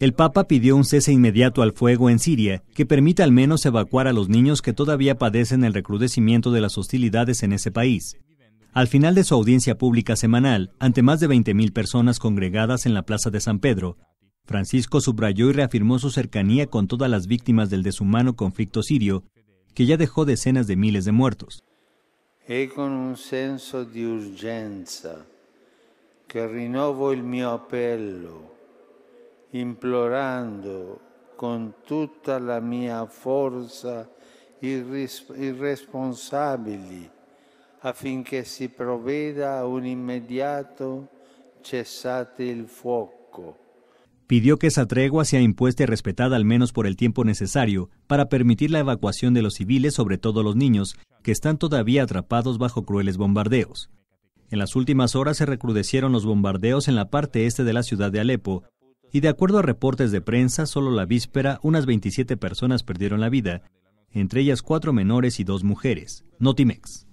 El Papa pidió un cese inmediato al fuego en Siria, que permita al menos evacuar a los niños que todavía padecen el recrudecimiento de las hostilidades en ese país. Al final de su audiencia pública semanal, ante más de 20.000 personas congregadas en la Plaza de San Pedro, Francisco subrayó y reafirmó su cercanía con todas las víctimas del deshumano conflicto sirio, que ya dejó decenas de miles de muertos. E con un senso de urgencia, que rinnovo el mio appello implorando con toda la mia forza responsabili affinché si provveda a un inmediato cessate il fuoco. Pidió que esa tregua sea impuesta y respetada al menos por el tiempo necesario para permitir la evacuación de los civiles, sobre todo los niños, que están todavía atrapados bajo crueles bombardeos. En las últimas horas se recrudecieron los bombardeos en la parte este de la ciudad de Alepo, y de acuerdo a reportes de prensa, solo la víspera unas 27 personas perdieron la vida, entre ellas cuatro menores y dos mujeres. Notimex.